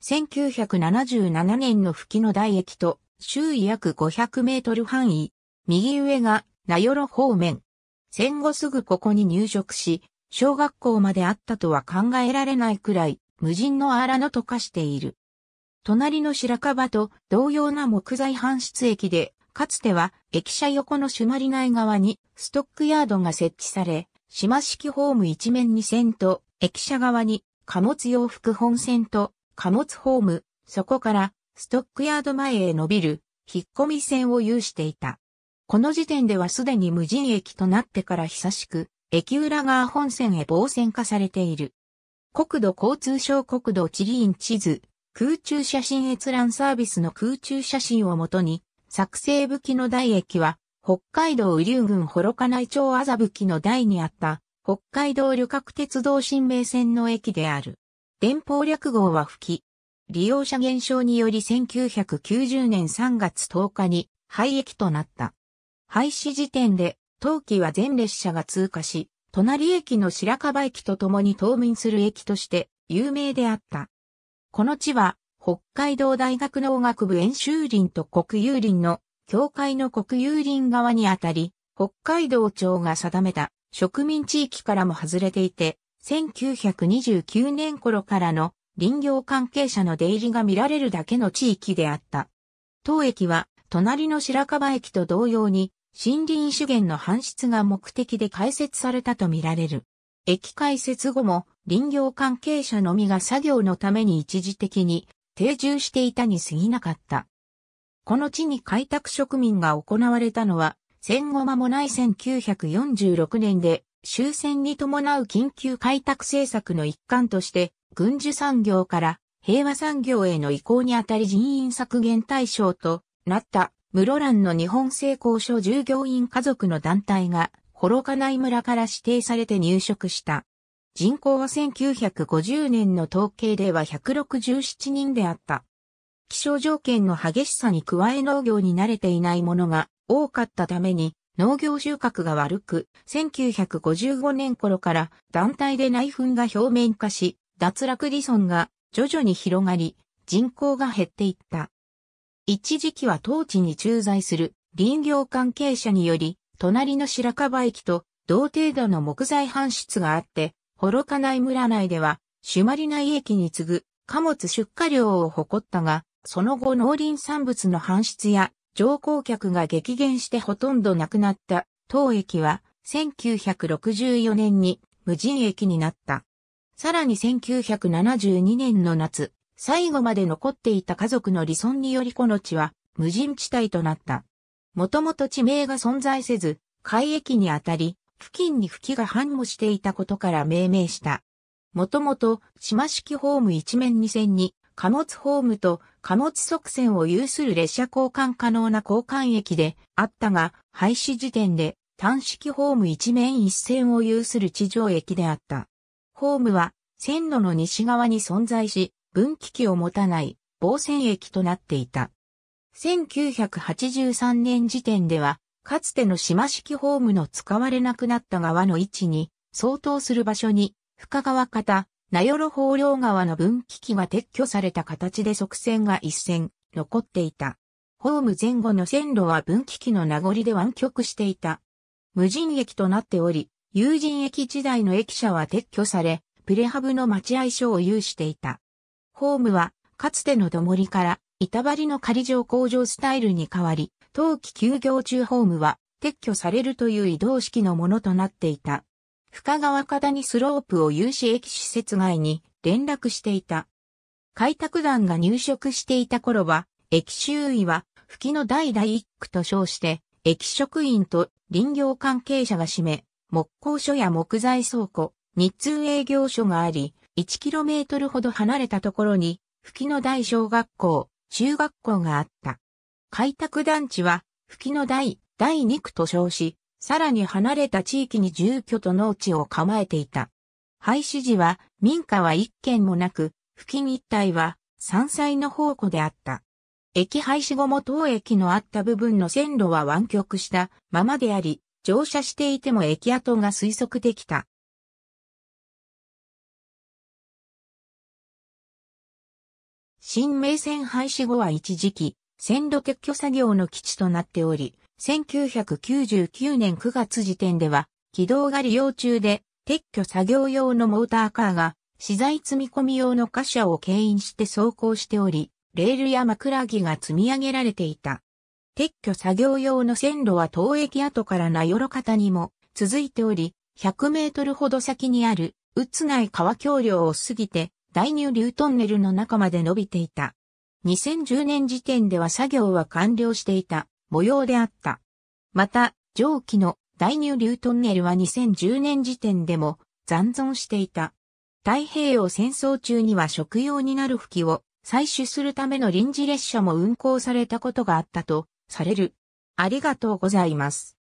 1977年の吹きの台駅と周囲約500メートル範囲、右上が名寄方面。戦後すぐここに入植し、小学校まであったとは考えられないくらい、無人の荒野と化している。隣の白樺と同様な木材搬出駅で、かつては駅舎横の朱鞠内側にストックヤードが設置され、島式ホーム一面に線と、駅舎側に貨物用副本線と貨物ホーム、そこからストックヤード前へ伸びる引っ込み線を有していた。この時点ではすでに無人駅となってから久しく、駅裏側本線へ防線化されている。国土交通省国土地理院地図、空中写真閲覧サービスの空中写真をもとに、作成武器の台駅は、北海道雨竜郡幌加内町麻吹の台にあった、北海道旅客鉄道新名線の駅である。電報略号は吹き。利用者減少により1990年3月10日に廃駅となった。廃止時点で、当期は全列車が通過し、隣駅の白樺駅と共に冬眠する駅として有名であった。この地は、北海道大学農学部演習林と国有林の境界の国有林側にあたり、北海道庁が定めた植民地域からも外れていて、1929年頃からの林業関係者の出入りが見られるだけの地域であった。当駅は、隣の白樺駅と同様に、森林資源の搬出が目的で開設されたとみられる。駅開設後も、林業関係者のみが作業のために一時的に定住していたに過ぎなかった。この地に開拓植民が行われたのは、戦後間もない1946年で、終戦に伴う緊急開拓政策の一環として、軍需産業から平和産業への移行にあたり人員削減対象となった室蘭の日本製鋼所従業員家族の団体が幌加内村から指定されて入植した。人口は1950年の統計では167人であった。気象条件の激しさに加え農業に慣れていないものが多かったために農業収穫が悪く、1955年頃から団体で内紛が表面化し、脱落離村が徐々に広がり、人口が減っていった。一時期は当地に駐在する林業関係者により、隣の白樺駅と同程度の木材搬出があって、幌加内村内では、朱鞠内駅に次ぐ貨物出荷量を誇ったが、その後農林産物の搬出や乗降客が激減してほとんどなくなった当駅は1964年に無人駅になった。さらに1972年の夏、最後まで残っていた家族の離村によりこの地は無人地帯となった。もともと地名が存在せず、海駅にあたり、付近に吹きが繁茂していたことから命名した。もともと、島式ホーム一面二線に、貨物ホームと貨物側線を有する列車交換可能な交換駅であったが、廃止時点で単式ホーム一面一線を有する地上駅であった。ホームは線路の西側に存在し、分岐器を持たない防線駅となっていた。1983年時点では、かつての島式ホームの使われなくなった側の位置に相当する場所に、深川方、名寄放領川の分岐器が撤去された形で側線が一線残っていた。ホーム前後の線路は分岐器の名残で湾曲していた。無人駅となっており、有人駅時代の駅舎は撤去され、プレハブの待合所を有していた。ホームは、かつてのどもりから、板張りの仮状工場スタイルに変わり、冬季休業中ホームは撤去されるという移動式のものとなっていた。深川方にスロープを有志駅施設外に連絡していた。開拓団が入植していた頃は、駅周囲は、吹きの代第一区と称して、駅職員と林業関係者が占め、木工所や木材倉庫、日通営業所があり、1km ほど離れたところに、吹きの台小学校、中学校があった。開拓団地は、吹きの台、第2区と称し、さらに離れた地域に住居と農地を構えていた。廃止時は民家は一軒もなく、付近一帯は山菜の宝庫であった。駅廃止後も当駅のあった部分の線路は湾曲したままであり、乗車していても駅跡が推測できた。新名線廃止後は一時期、線路撤去作業の基地となっており、1999年9月時点では、軌道が利用中で、撤去作業用のモーターカーが、資材積み込み用の貨車を牽引して走行しており、レールや枕木が積み上げられていた。撤去作業用の線路は当駅跡から名寄方にも続いており、100メートルほど先にある、うつない川橋梁を過ぎて、大入流トンネルの中まで伸びていた。2010年時点では作業は完了していた。模様であった。また、上記の大乳流トンネルは2010年時点でも残存していた。太平洋戦争中には食用になる吹きを採取するための臨時列車も運行されたことがあったとされる。ありがとうございます。